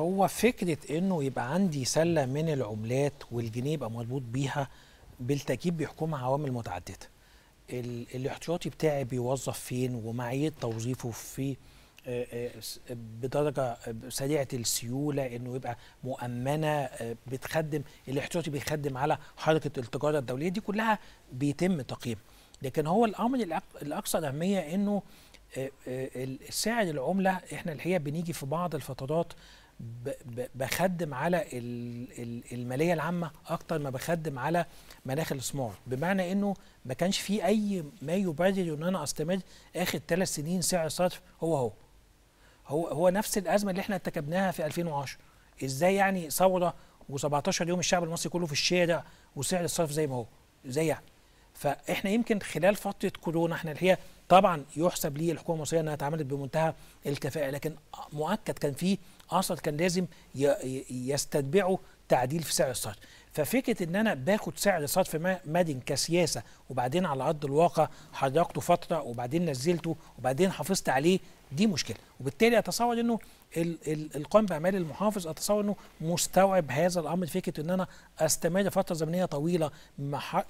هو فكرة انه يبقى عندي سلة من العملات والجنيه يبقى مربوط بيها بالتأكيد بيحكمها عوامل متعددة. الاحتياطي بتاعي بيوظف فين ومعية توظيفه في آه، آه، بدرجة آه، سريعة السيولة انه يبقى مؤمنة بتخدم الاحتياطي بيخدم على حركة التجارة الدولية دي كلها بيتم تقييم لكن هو الامر الاكثر اهمية انه سعر العملة احنا الحقيقة بنيجي في بعض الفترات بخدم على الماليه العامه اكتر ما بخدم على مناخ الاستثمار بمعنى انه ما كانش في اي ما يبرر ان انا استمر اخر ثلاث سنين سعر الصرف هو هو هو هو نفس الازمه اللي احنا ارتكبناها في 2010 ازاي يعني ثوره و17 يوم الشعب المصري كله في الشارع وسعر الصرف زي ما هو زي يعني فاحنا يمكن خلال فتره كورونا احنا اللي هي طبعا يحسب لي الحكومه المصريه انها اتعاملت بمنتهى الكفاءه لكن مؤكد كان في اصل كان لازم يستتبعه تعديل في سعر الصرف ففكره ان انا باخد سعر الصرف مدن كسياسه وبعدين على ارض الواقع حركته فتره وبعدين نزلته وبعدين حافظت عليه دي مشكله وبالتالي اتصور انه القائم باعمال المحافظ اتصور انه مستوعب هذا الامر فكره ان انا استمر فتره زمنيه طويله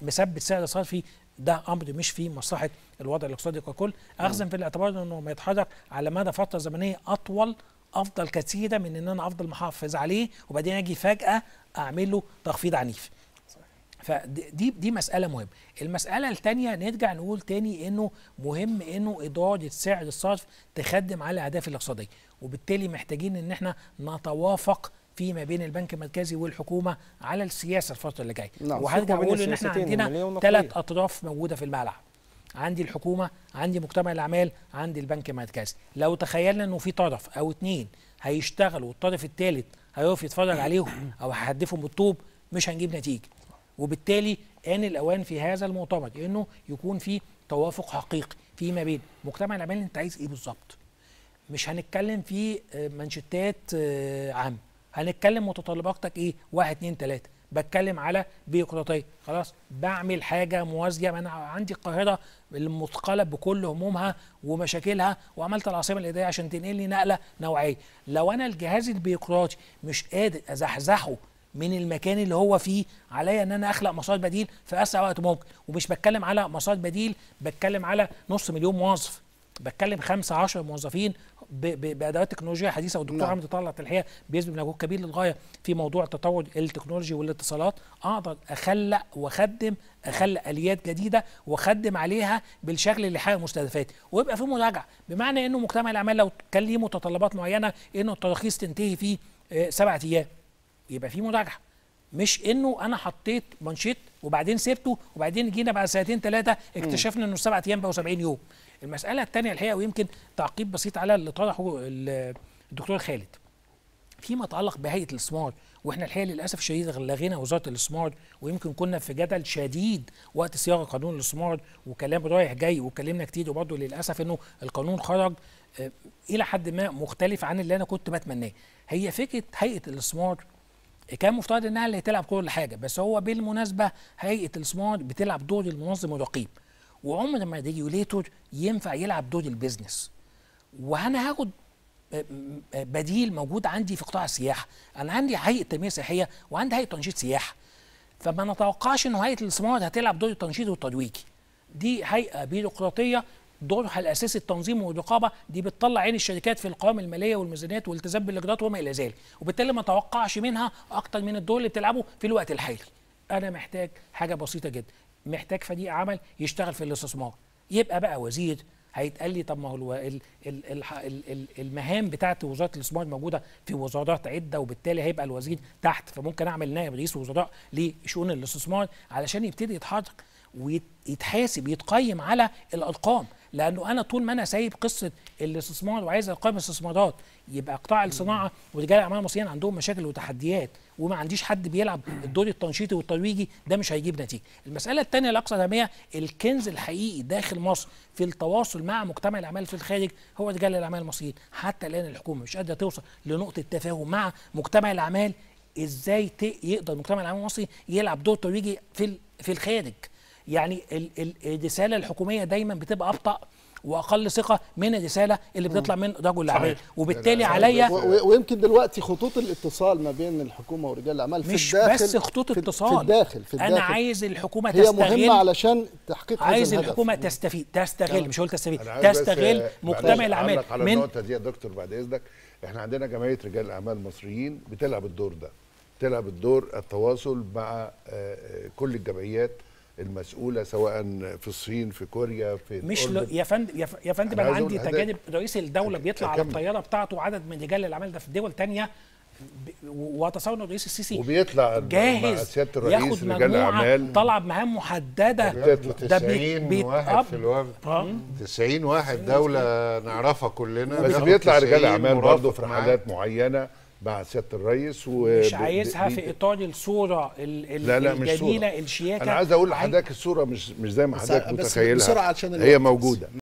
مثبت سعر صرفي ده امر مش في مصلحه الوضع الاقتصادي ككل اخذا في الاعتبار انه ما يتحرك على مدى فتره زمنيه اطول افضل كثيرا من ان انا افضل محافظ عليه وبعدين اجي فجاه اعمل له تخفيض عنيف فدي دي مساله مهمه المساله الثانيه نرجع نقول تاني انه مهم انه اداره سعر الصرف تخدم على الاهداف الاقتصاديه وبالتالي محتاجين ان احنا نتوافق فيما بين البنك المركزي والحكومه على السياسه الفتره اللي جايه نعم وهرجع اقول ان احنا عندنا ثلاث اطراف موجوده في الملعب عندي الحكومه عندي مجتمع الاعمال عندي البنك المركزي لو تخيلنا انه في طرف او اتنين هيشتغلوا والطرف الثالث هيقف يتفرج عليهم او هيهدفهم بالطوب مش هنجيب نتيجه وبالتالي آن الأوان في هذا المؤتمر إنه يكون في توافق حقيقي فيما بين مجتمع العمال أنت عايز إيه بالظبط مش هنتكلم في آه، منشتات آه، عامة هنتكلم متطلباتك إيه واحد اتنين تلاتة بتكلم على بيقراطية خلاص بعمل حاجه موازيه ما انا عندي القاهره المثقله بكل همومها ومشاكلها وعملت العاصمه الاداريه عشان تنقل لي نقله نوعيه لو انا الجهاز البيروقراطي مش قادر ازحزحه من المكان اللي هو فيه عليا ان انا اخلق مسار بديل في اسرع وقت ممكن ومش بتكلم على مسار بديل بتكلم على نص مليون موظف بتكلم خمسة 10 موظفين بادوات تكنولوجيا حديثه والدكتور عم عمرو طلع تلحيه بيبذل مجهود كبير للغايه في موضوع التطور التكنولوجي والاتصالات اقدر اخلق واخدم اخلق اليات جديده واخدم عليها بالشكل اللي يحقق مستهدفاتي ويبقى في مراجعه بمعنى انه مجتمع الاعمال لو كان ليه متطلبات معينه انه التراخيص تنتهي في آه، سبعة ايام يبقى في مراجعه مش انه انا حطيت مانشيت وبعدين سبته وبعدين جينا بعد سنتين ثلاثه اكتشفنا انه سبعة ايام بقوا 70 يوم المساله الثانيه الحقيقه ويمكن تعقيب بسيط على اللي طرحه الدكتور خالد فيما يتعلق بهيئه الاستثمار واحنا الحقيقه للاسف الشديد لغينا وزاره الاستثمار ويمكن كنا في جدل شديد وقت صياغه قانون الاستثمار وكلام رايح جاي واتكلمنا كتير وبرضه للاسف انه القانون خرج آه، الى حد ما مختلف عن اللي انا كنت بتمناه هي فكره هيئه الاستثمار كان مفترض انها اللي هتلعب كل حاجه بس هو بالمناسبه هيئه السمارت بتلعب دور المنظم والرقيب وعمر ما الريجوليتور ينفع يلعب دور البيزنس وانا هاخد بديل موجود عندي في قطاع السياحه انا عندي هيئه تنميه سياحيه وعندي هيئه تنشيط سياحه فما نتوقعش ان هيئه السمارت هتلعب دور التنشيط والترويجي دي هيئه بيروقراطيه دورها الاساسي التنظيم والرقابه دي بتطلع عين الشركات في القوائم الماليه والميزانيات والالتزام بالاجراءات وما الى ذلك وبالتالي ما توقعش منها اكتر من الدور اللي بتلعبه في الوقت الحالي انا محتاج حاجه بسيطه جدا محتاج فريق عمل يشتغل في الاستثمار يبقى بقى وزير هيتقال لي طب ما هو المهام بتاعت وزاره الاستثمار موجوده في وزارات عده وبالتالي هيبقى الوزير تحت فممكن اعمل نائب رئيس وزراء لشؤون الاستثمار علشان يبتدي يتحرك ويتحاسب يتقيم على الارقام لانه انا طول ما انا سايب قصه الاستثمار وعايز اقيم استثمارات يبقى قطاع الصناعه ورجال الاعمال المصريين عندهم مشاكل وتحديات وما عنديش حد بيلعب الدور التنشيطي والترويجي ده مش هيجيب نتيجه. المساله الثانيه الاكثر اهميه الكنز الحقيقي داخل مصر في التواصل مع مجتمع الاعمال في الخارج هو رجال الاعمال المصريين، حتى الان الحكومه مش قادره توصل لنقطه تفاهم مع مجتمع الاعمال ازاي يقدر مجتمع الاعمال المصري يلعب دور ترويجي في في الخارج. يعني الرساله الحكوميه دايما بتبقى ابطا واقل ثقه من الرساله اللي بتطلع من رجل الاعمال وبالتالي عليا ويمكن دلوقتي خطوط الاتصال ما بين الحكومه ورجال الاعمال في مش الداخل بس خطوط اتصال في الداخل في الداخل انا عايز الحكومه هي تستغل هي مهمه علشان تحقيق عايز الحكومه الحكومه تستفيد تستغل مش هقول تستفيد تستغل مجتمع الاعمال من النقطه دي يا دكتور بعد اذنك احنا عندنا جمعيه رجال الاعمال المصريين بتلعب الدور ده بتلعب الدور التواصل مع آه، آه، كل الجمعيات المسؤوله سواء في الصين في كوريا في مش ل... يا فندم يا فندم انا عندي تجانب رئيس الدوله بيطلع على الطياره بتاعته عدد من رجال الاعمال ده في دول تانية واتصور ان الرئيس السيسي وبيطلع جاهز سياده الرئيس رجال الاعمال طالعه بمهام محدده ده 90 بي... واحد في الوفد 90 اه. واحد دوله نعرفها كلنا بس بيطلع رجال اعمال برضه في رحلات معينه مع سياده الرئيس و مش عايزها في اطار الصوره ال... ال لا لا الجميله الشياكه انا عايز اقول لحضرتك الصوره مش مش زي ما حضرتك متخيلها بسرعه عشان هي موجوده